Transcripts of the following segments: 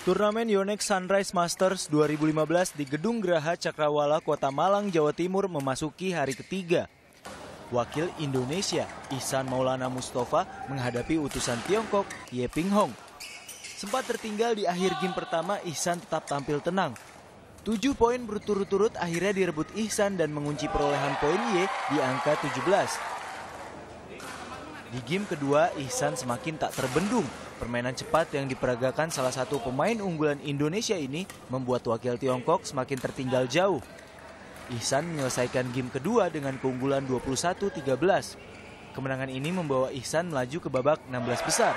Turnamen Yonex Sunrise Masters 2015 di Gedung Graha Cakrawala, Kota Malang, Jawa Timur memasuki hari ketiga. Wakil Indonesia, Ihsan Maulana Mustafa menghadapi utusan Tiongkok, Ye Ping Hong. Sempat tertinggal di akhir game pertama, Ihsan tetap tampil tenang. Tujuh poin berturut-turut akhirnya direbut Ihsan dan mengunci perolehan poin Ye di angka 17. Di game kedua, Ihsan semakin tak terbendung. Permainan cepat yang diperagakan salah satu pemain unggulan Indonesia ini membuat wakil Tiongkok semakin tertinggal jauh. Ihsan menyelesaikan game kedua dengan keunggulan 21-13. Kemenangan ini membawa Ihsan melaju ke babak 16 besar.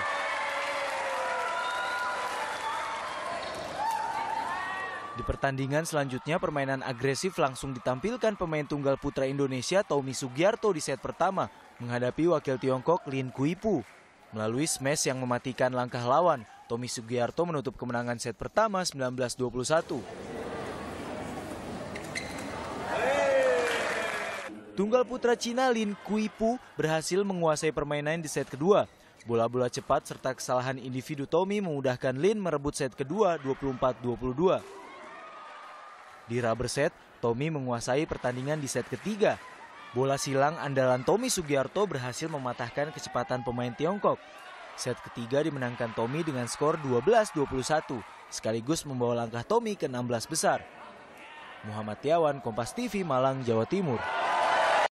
Di pertandingan selanjutnya permainan agresif langsung ditampilkan pemain tunggal putra Indonesia Tommy Sugiarto di set pertama menghadapi wakil Tiongkok Lin Kuipu. Melalui smash yang mematikan langkah lawan, Tommy Sugiarto menutup kemenangan set pertama 19-21. Tunggal putra Cina Lin Kuipu berhasil menguasai permainan di set kedua. Bola-bola cepat serta kesalahan individu Tommy memudahkan Lin merebut set kedua 24-22. Di rubber set, Tommy menguasai pertandingan di set ketiga. Bola silang andalan Tommy Sugiarto berhasil mematahkan kecepatan pemain Tiongkok. Set ketiga dimenangkan Tommy dengan skor 12-21, sekaligus membawa langkah Tommy ke 16 besar. Muhammad Tiawan, Kompas TV, Malang, Jawa Timur.